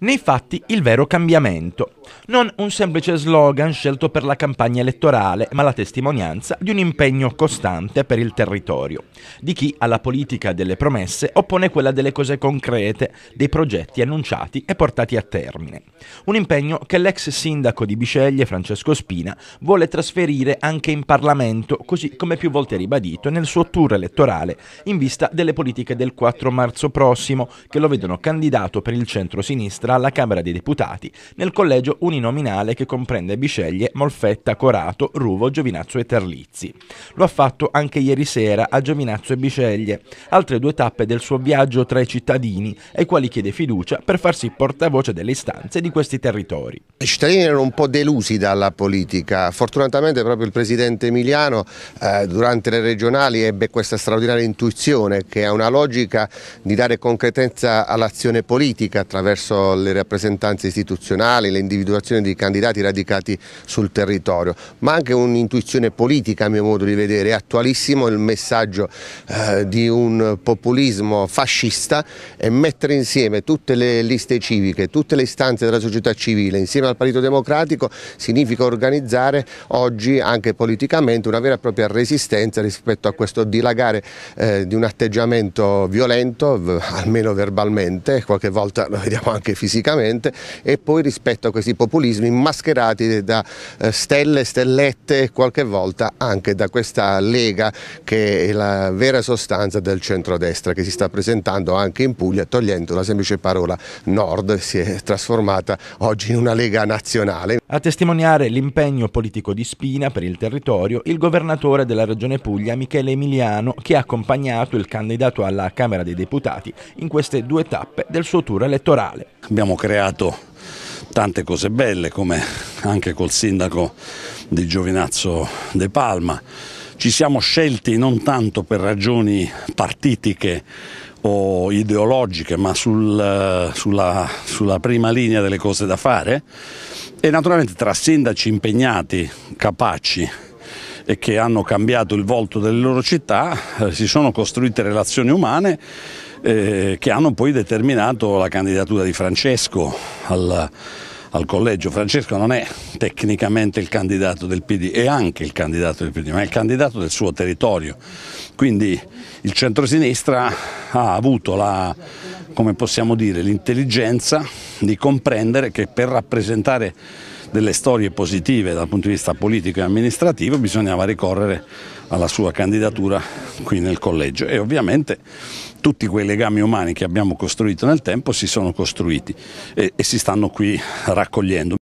Nei fatti il vero cambiamento. Non un semplice slogan scelto per la campagna elettorale, ma la testimonianza di un impegno costante per il territorio, di chi alla politica delle promesse oppone quella delle cose concrete, dei progetti annunciati e portati a termine. Un impegno che l'ex sindaco di Bisceglie, Francesco Spina, vuole trasferire anche in Parlamento, così come più volte ribadito nel suo tour elettorale in vista delle politiche del 4 marzo prossimo, che lo vedono candidato per il centro-sinistra sinistra alla Camera dei Deputati nel collegio uninominale che comprende Bisceglie, Molfetta, Corato, Ruvo, Giovinazzo e Terlizzi. Lo ha fatto anche ieri sera a Giovinazzo e Bisceglie, altre due tappe del suo viaggio tra i cittadini, ai quali chiede fiducia per farsi portavoce delle istanze di questi territori. I cittadini erano un po' delusi dalla politica, fortunatamente proprio il presidente Emiliano eh, durante le regionali ebbe questa straordinaria intuizione che ha una logica di dare concretezza all'azione politica attraverso le rappresentanze istituzionali, l'individuazione individuazioni di candidati radicati sul territorio, ma anche un'intuizione politica a mio modo di vedere, è attualissimo il messaggio eh, di un populismo fascista e mettere insieme tutte le liste civiche, tutte le istanze della società civile insieme al Partito Democratico significa organizzare oggi anche politicamente una vera e propria resistenza rispetto a questo dilagare eh, di un atteggiamento violento, almeno verbalmente, qualche volta lo vediamo anche fisicamente e poi rispetto a questi populismi mascherati da eh, stelle, stellette e qualche volta anche da questa Lega che è la vera sostanza del centrodestra che si sta presentando anche in Puglia togliendo la semplice parola nord si è trasformata oggi in una Lega nazionale. A testimoniare l'impegno politico di Spina per il territorio il governatore della regione Puglia Michele Emiliano che ha accompagnato il candidato alla Camera dei Deputati in queste due tappe del suo tour elettorale. Abbiamo creato tante cose belle come anche col sindaco di Giovinazzo De Palma. Ci siamo scelti non tanto per ragioni partitiche o ideologiche, ma sul, sulla, sulla prima linea delle cose da fare e naturalmente tra sindaci impegnati, capaci e che hanno cambiato il volto delle loro città, eh, si sono costruite relazioni umane eh, che hanno poi determinato la candidatura di Francesco al, al, collegio. Francesco non è tecnicamente il candidato del PD, è anche il candidato del PD, ma è il candidato del suo territorio. Quindi il centrosinistra ha avuto la, come possiamo dire, l'intelligenza di comprendere che per rappresentare delle storie positive dal punto di vista politico e amministrativo, bisognava ricorrere alla sua candidatura qui nel collegio e ovviamente tutti quei legami umani che abbiamo costruito nel tempo si sono costruiti e, e si stanno qui raccogliendo.